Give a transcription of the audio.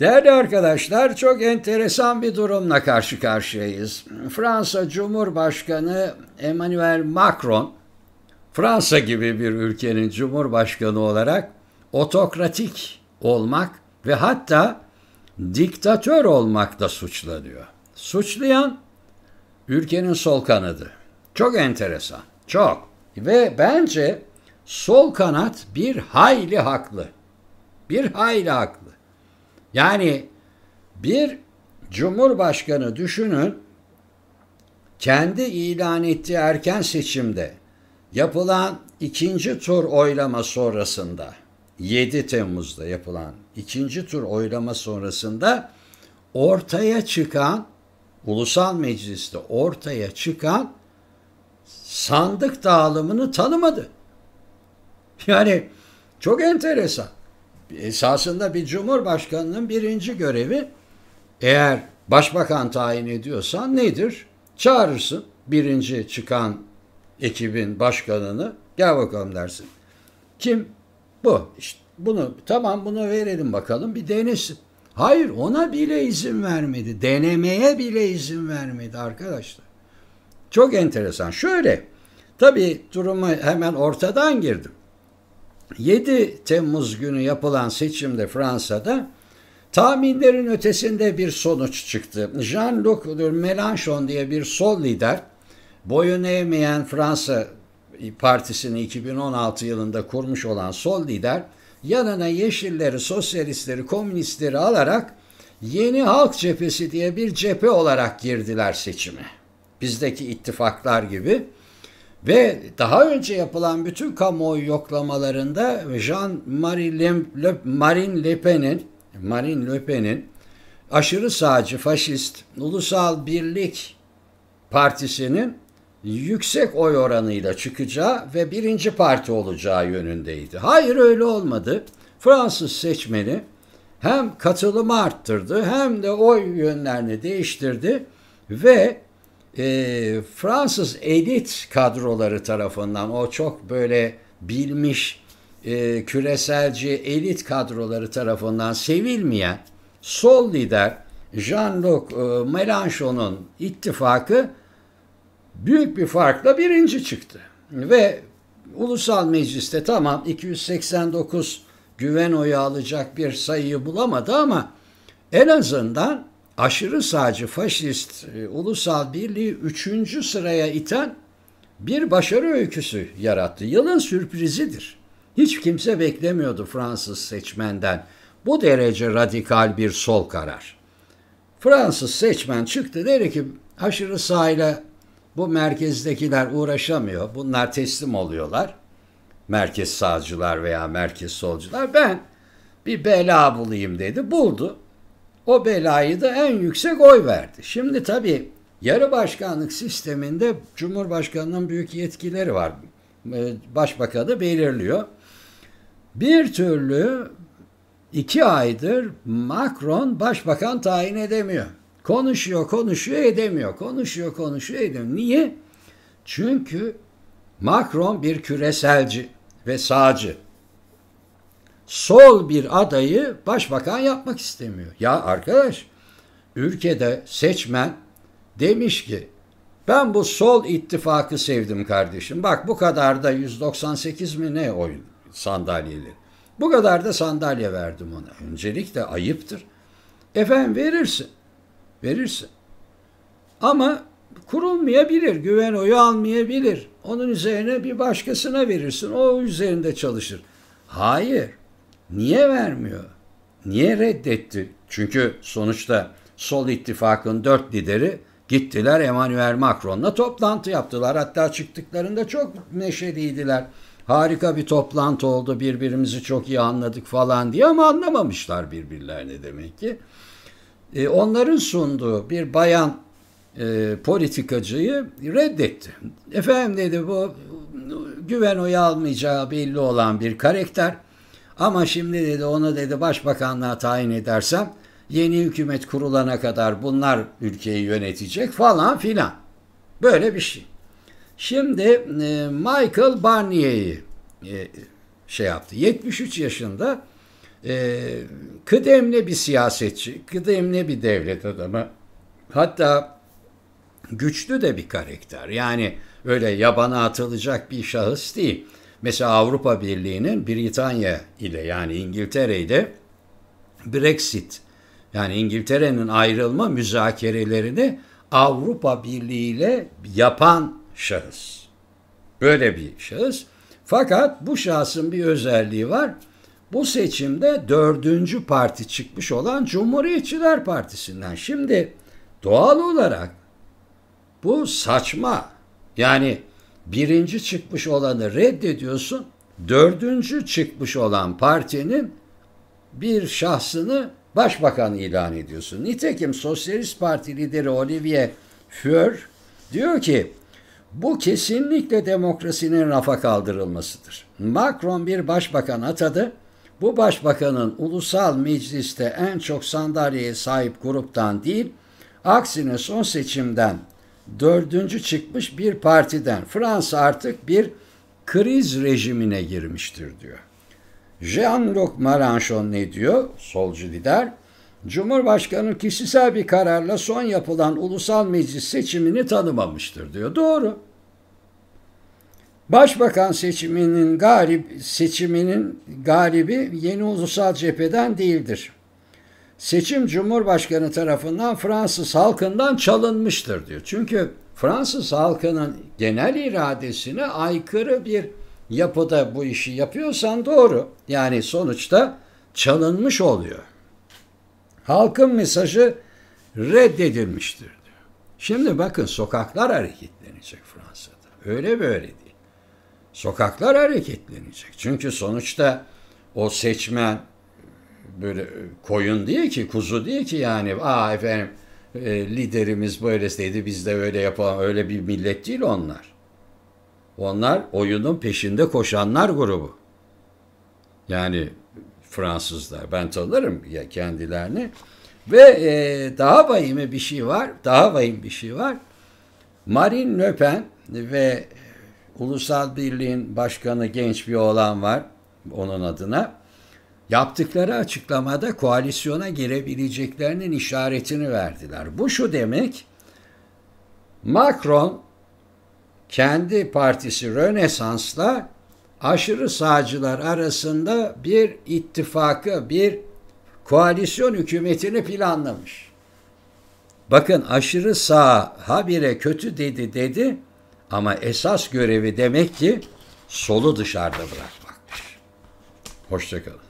Değerli arkadaşlar çok enteresan bir durumla karşı karşıyayız. Fransa Cumhurbaşkanı Emmanuel Macron Fransa gibi bir ülkenin cumhurbaşkanı olarak otokratik olmak ve hatta diktatör olmakta suçlanıyor. Suçlayan ülkenin sol kanadı. Çok enteresan. Çok. Ve bence sol kanat bir hayli haklı. Bir hayli haklı. Yani bir cumhurbaşkanı düşünün kendi ilan ettiği erken seçimde yapılan ikinci tur oylama sonrasında 7 Temmuz'da yapılan ikinci tur oylama sonrasında ortaya çıkan ulusal mecliste ortaya çıkan sandık dağılımını tanımadı. Yani çok enteresan esasında bir cumhurbaşkanının birinci görevi eğer başbakan tayin ediyorsan nedir? Çağırırsın birinci çıkan ekibin başkanını gel bakalım dersin. Kim? Bu. İşte bunu tamam bunu verelim bakalım bir denesin. Hayır ona bile izin vermedi. Denemeye bile izin vermedi arkadaşlar. Çok enteresan. Şöyle tabii durumu hemen ortadan girdim. 7 Temmuz günü yapılan seçimde Fransa'da tahminlerin ötesinde bir sonuç çıktı. Jean-Luc Mélenchon diye bir sol lider boyun eğmeyen Fransa Partisi'ni 2016 yılında kurmuş olan sol lider yanına yeşilleri, sosyalistleri, komünistleri alarak yeni halk cephesi diye bir cephe olarak girdiler seçime. Bizdeki ittifaklar gibi. Ve daha önce yapılan bütün kamuoyu yoklamalarında Jean-Marie Le, Pen'in Marine Le Pen'in aşırı sağcı faşist Ulusal Birlik Partisi'nin yüksek oy oranıyla çıkacağı ve birinci parti olacağı yönündeydi. Hayır öyle olmadı. Fransız seçmeni hem katılımı arttırdı hem de oy yönlerini değiştirdi ve e, Fransız elit kadroları tarafından o çok böyle bilmiş e, küreselci elit kadroları tarafından sevilmeyen sol lider Jean-Luc e, Mélenchon'un ittifakı büyük bir farkla birinci çıktı. Ve ulusal mecliste tamam 289 güven oyu alacak bir sayıyı bulamadı ama en azından aşırı sağcı faşist e, ulusal birliği üçüncü sıraya iten bir başarı öyküsü yarattı. Yılın sürprizidir. Hiç kimse beklemiyordu Fransız seçmenden bu derece radikal bir sol karar. Fransız seçmen çıktı dedi ki aşırı sağıyla bu merkezdekiler uğraşamıyor. Bunlar teslim oluyorlar. Merkez sağcılar veya merkez solcular. Ben bir bela bulayım dedi. Buldu. O belayı da en yüksek oy verdi. Şimdi tabii yarı başkanlık sisteminde Cumhurbaşkanı'nın büyük yetkileri var. Ee, Başbakanı belirliyor. Bir türlü iki aydır Macron başbakan tayin edemiyor. Konuşuyor, konuşuyor, edemiyor. Konuşuyor, konuşuyor, edemiyor. Niye? Çünkü Macron bir küreselci ve sağcı sol bir adayı başbakan yapmak istemiyor. Ya arkadaş ülkede seçmen demiş ki ben bu sol ittifakı sevdim kardeşim. Bak bu kadar da 198 mi ne oyun sandalyeli. Bu kadar da sandalye verdim ona. Öncelik de ayıptır. Efendim verirsin. Verirsin. Ama kurulmayabilir. Güven oyu almayabilir. Onun üzerine bir başkasına verirsin. O üzerinde çalışır. Hayır. Niye vermiyor? Niye reddetti? Çünkü sonuçta Sol ittifakın dört lideri gittiler Emmanuel Macron'la toplantı yaptılar. Hatta çıktıklarında çok neşeliydiler. Harika bir toplantı oldu birbirimizi çok iyi anladık falan diye ama anlamamışlar birbirlerini demek ki. E, onların sunduğu bir bayan e, politikacıyı reddetti. Efendim dedi bu güven oyu almayacağı belli olan bir karakter ama şimdi dedi ona dedi başbakanlığa tayin edersem yeni hükümet kurulana kadar bunlar ülkeyi yönetecek falan filan. Böyle bir şey. Şimdi e, Michael Barnier'i e, şey yaptı. 73 yaşında e, kıdemli bir siyasetçi, kıdemli bir devlet adamı. Hatta güçlü de bir karakter. Yani öyle yabana atılacak bir şahıs değil. Mesela Avrupa Birliği'nin Britanya ile yani İngiltere Brexit yani İngiltere'nin ayrılma müzakerelerini Avrupa Birliği ile yapan şahıs. Böyle bir şahıs. Fakat bu şahsın bir özelliği var. Bu seçimde dördüncü parti çıkmış olan Cumhuriyetçiler Partisi'nden. Şimdi doğal olarak bu saçma. Yani birinci çıkmış olanı reddediyorsun. Dördüncü çıkmış olan partinin bir şahsını başbakan ilan ediyorsun. Nitekim Sosyalist Parti lideri Olivier Föhr diyor ki bu kesinlikle demokrasinin rafa kaldırılmasıdır. Macron bir başbakan atadı. Bu başbakanın ulusal mecliste en çok sandalyeye sahip gruptan değil, aksine son seçimden dördüncü çıkmış bir partiden. Fransa artık bir kriz rejimine girmiştir diyor. Jean-Luc Mélenchon ne diyor? Solcu lider. Cumhurbaşkanı kişisel bir kararla son yapılan ulusal meclis seçimini tanımamıştır diyor. Doğru. Başbakan seçiminin garip seçiminin garibi yeni ulusal cepheden değildir seçim Cumhurbaşkanı tarafından Fransız halkından çalınmıştır diyor. Çünkü Fransız halkının genel iradesine aykırı bir yapıda bu işi yapıyorsan doğru. Yani sonuçta çalınmış oluyor. Halkın mesajı reddedilmiştir diyor. Şimdi bakın sokaklar hareketlenecek Fransa'da. Öyle böyle değil. Sokaklar hareketlenecek. Çünkü sonuçta o seçmen böyle e, koyun diye ki kuzu diye ki yani aa efendim e, liderimiz böyleseydi biz de öyle yapalım öyle bir millet değil onlar. Onlar oyunun peşinde koşanlar grubu. Yani Fransızlar ben tanırım ya kendilerini. Ve e, daha vahimi bir şey var. Daha vahim bir şey var. Marine Le Pen ve Ulusal Birliğin Başkanı genç bir oğlan var onun adına. Yaptıkları açıklamada koalisyona girebileceklerinin işaretini verdiler. Bu şu demek, Macron kendi partisi Rönesans'la aşırı sağcılar arasında bir ittifakı, bir koalisyon hükümetini planlamış. Bakın aşırı sağ habire kötü dedi dedi ama esas görevi demek ki solu dışarıda bırakmakmış. Hoşçakalın.